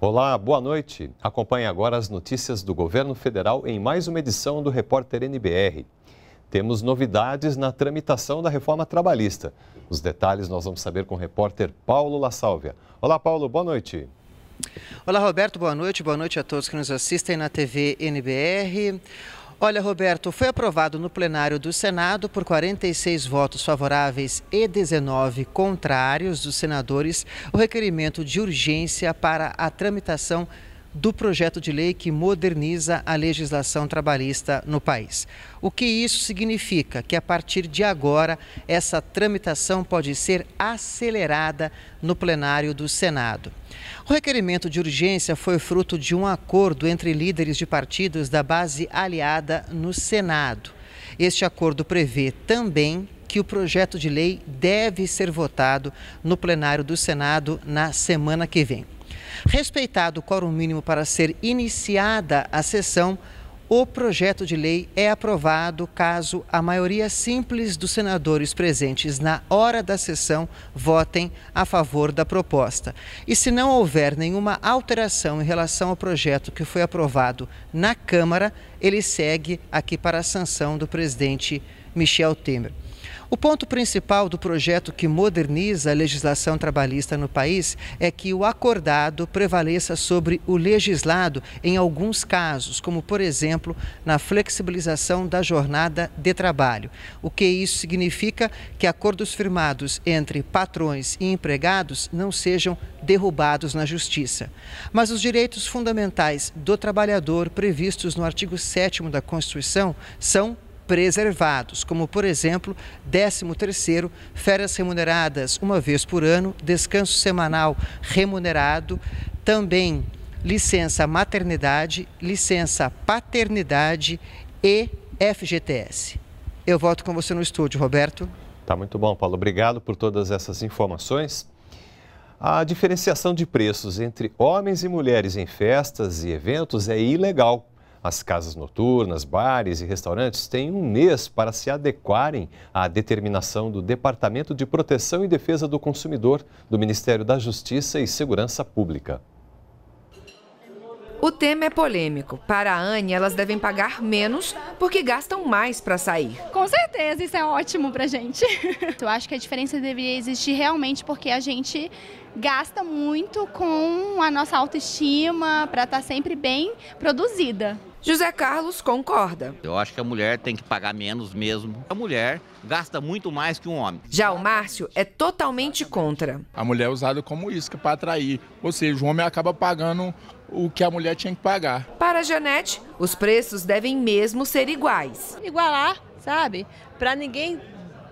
Olá, boa noite. Acompanhe agora as notícias do governo federal em mais uma edição do Repórter NBR. Temos novidades na tramitação da reforma trabalhista. Os detalhes nós vamos saber com o repórter Paulo La Sálvia. Olá, Paulo, boa noite. Olá, Roberto, boa noite. Boa noite a todos que nos assistem na TV NBR. Olha, Roberto, foi aprovado no plenário do Senado por 46 votos favoráveis e 19 contrários dos senadores o requerimento de urgência para a tramitação do projeto de lei que moderniza a legislação trabalhista no país. O que isso significa? Que a partir de agora, essa tramitação pode ser acelerada no plenário do Senado. O requerimento de urgência foi fruto de um acordo entre líderes de partidos da base aliada no Senado. Este acordo prevê também que o projeto de lei deve ser votado no plenário do Senado na semana que vem. Respeitado o quórum mínimo para ser iniciada a sessão, o projeto de lei é aprovado caso a maioria simples dos senadores presentes na hora da sessão votem a favor da proposta. E se não houver nenhuma alteração em relação ao projeto que foi aprovado na Câmara, ele segue aqui para a sanção do presidente Michel Temer. O ponto principal do projeto que moderniza a legislação trabalhista no país é que o acordado prevaleça sobre o legislado em alguns casos, como por exemplo na flexibilização da jornada de trabalho. O que isso significa? Que acordos firmados entre patrões e empregados não sejam derrubados na justiça. Mas os direitos fundamentais do trabalhador previstos no artigo 7 da Constituição são preservados, como por exemplo, 13º, férias remuneradas uma vez por ano, descanso semanal remunerado, também licença maternidade, licença paternidade e FGTS. Eu volto com você no estúdio, Roberto. Tá muito bom, Paulo. Obrigado por todas essas informações. A diferenciação de preços entre homens e mulheres em festas e eventos é ilegal. As casas noturnas, bares e restaurantes têm um mês para se adequarem à determinação do Departamento de Proteção e Defesa do Consumidor do Ministério da Justiça e Segurança Pública. O tema é polêmico. Para a Anne, elas devem pagar menos porque gastam mais para sair. Com certeza, isso é ótimo para a gente. Eu acho que a diferença deveria existir realmente porque a gente gasta muito com a nossa autoestima para estar tá sempre bem produzida. José Carlos concorda. Eu acho que a mulher tem que pagar menos mesmo. A mulher gasta muito mais que um homem. Já o Márcio é totalmente contra. A mulher é usada como isca para atrair, ou seja, o homem acaba pagando o que a mulher tinha que pagar. Para a Janete, os preços devem mesmo ser iguais. Igualar, sabe? Para ninguém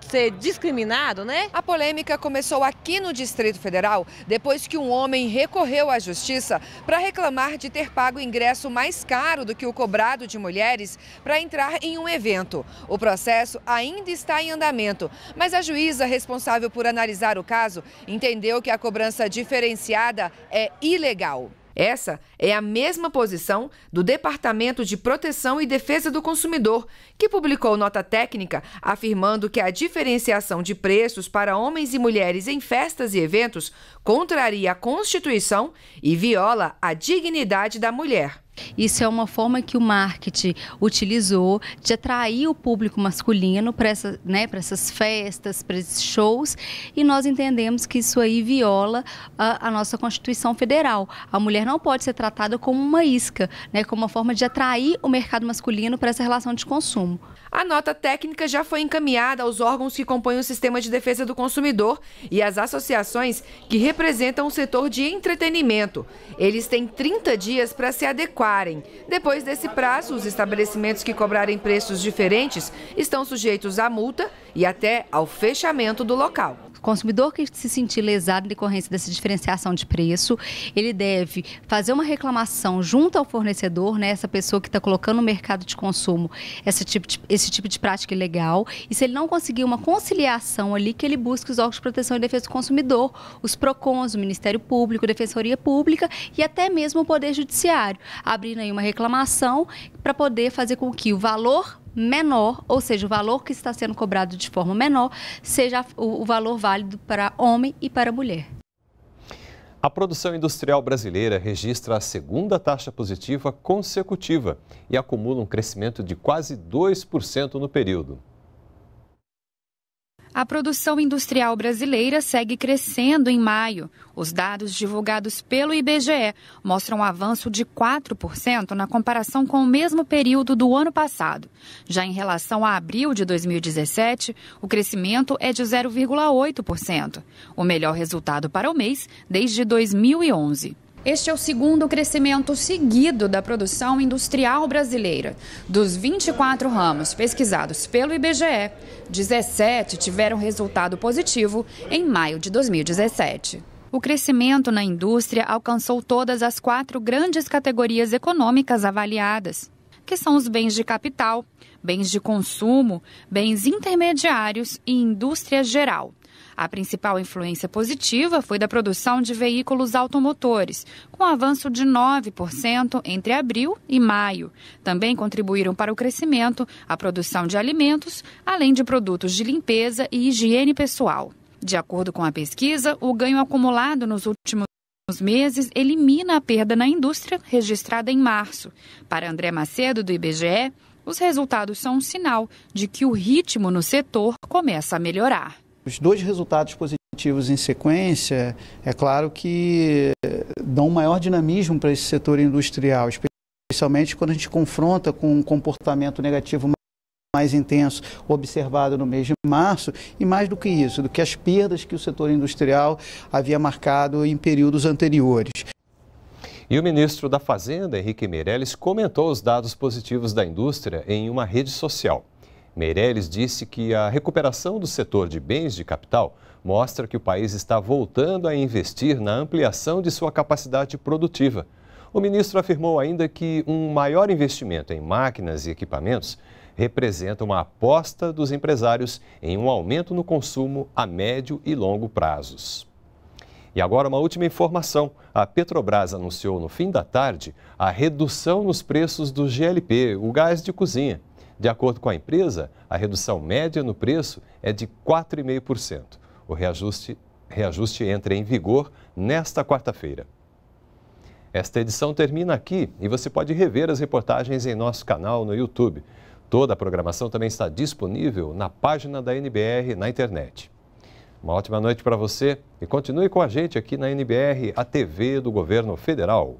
ser discriminado, né? A polêmica começou aqui no Distrito Federal depois que um homem recorreu à justiça para reclamar de ter pago ingresso mais caro do que o cobrado de mulheres para entrar em um evento. O processo ainda está em andamento, mas a juíza responsável por analisar o caso entendeu que a cobrança diferenciada é ilegal. Essa é a mesma posição do Departamento de Proteção e Defesa do Consumidor, que publicou nota técnica afirmando que a diferenciação de preços para homens e mulheres em festas e eventos contraria a Constituição e viola a dignidade da mulher. Isso é uma forma que o marketing utilizou de atrair o público masculino para essa, né, essas festas, para esses shows, e nós entendemos que isso aí viola a, a, nossa Constituição Federal. A mulher não pode ser tratada como uma isca, né, como uma forma de atrair o mercado masculino para essa relação de consumo. A nota técnica já foi encaminhada aos órgãos que compõem o sistema de defesa do consumidor e às associações que representam o setor de entretenimento. Eles têm 30 dias para se adequar adequarem. Depois desse prazo, os estabelecimentos que cobrarem preços diferentes estão sujeitos à multa e até ao fechamento do local consumidor que se sentir lesado em decorrência dessa diferenciação de preço, ele deve fazer uma reclamação junto ao fornecedor, né, essa pessoa que está colocando no mercado de consumo esse tipo de, esse tipo de prática ilegal. E se ele não conseguir uma conciliação ali, que ele busque os órgãos de proteção e defesa do consumidor, os PROCONs, o Ministério Público, a Defensoria Pública e até mesmo o Poder Judiciário, abrindo aí uma reclamação para poder fazer com que o valor menor, ou seja, o valor que está sendo cobrado de forma menor, seja o, o valor válido para homem e para mulher. A produção industrial brasileira registra a segunda taxa positiva consecutiva e acumula um crescimento de quase 2% no período. A produção industrial brasileira segue crescendo em maio. Os dados divulgados pelo IBGE mostram um avanço de 4% na comparação com o mesmo período do ano passado. Já em relação a abril de 2017, o crescimento é de 0,8%, o melhor resultado para o mês desde 2011. Este é o segundo crescimento seguido da produção industrial brasileira. Dos 24 ramos pesquisados pelo IBGE, 17 tiveram resultado positivo em maio de 2017. O crescimento na indústria alcançou todas as quatro grandes categorias econômicas avaliadas, que são os bens de capital, bens de consumo, bens intermediários e indústria geral, a principal influência positiva foi da produção de veículos automotores, com avanço de 9% entre abril e maio. Também contribuíram para o crescimento a produção de alimentos, além de produtos de limpeza e higiene pessoal. De acordo com a pesquisa, o ganho acumulado nos últimos nos meses elimina a perda na indústria registrada em março. Para André Macedo, do IBGE, os resultados são um sinal de que o ritmo no setor começa a melhorar os dois resultados positivos em sequência, é claro que eh, dão maior dinamismo para esse setor industrial, especialmente quando a gente confronta com um comportamento negativo mais intenso observado no mês de março, e mais do que isso, do que as perdas que o setor industrial havia marcado em períodos anteriores. E o ministro da Fazenda, Henrique Meirelles, comentou os dados positivos da indústria em uma rede social. Meirelles disse que a recuperação do setor de bens de capital mostra que o país está voltando a investir na ampliação de sua capacidade produtiva. O ministro afirmou ainda que um maior investimento em máquinas e equipamentos representa uma aposta dos empresários em um aumento no consumo a médio e longo prazos. E agora uma última informação. A Petrobras anunciou no fim da tarde a redução nos preços do GLP, o gás de cozinha. De acordo com a empresa, a redução média no preço é de 4,5%. O reajuste, reajuste entra em vigor nesta quarta-feira. Esta edição termina aqui e você pode rever as reportagens em nosso canal no YouTube. Toda a programação também está disponível na página da NBR na internet. Uma ótima noite para você e continue com a gente aqui na NBR, a TV do Governo Federal.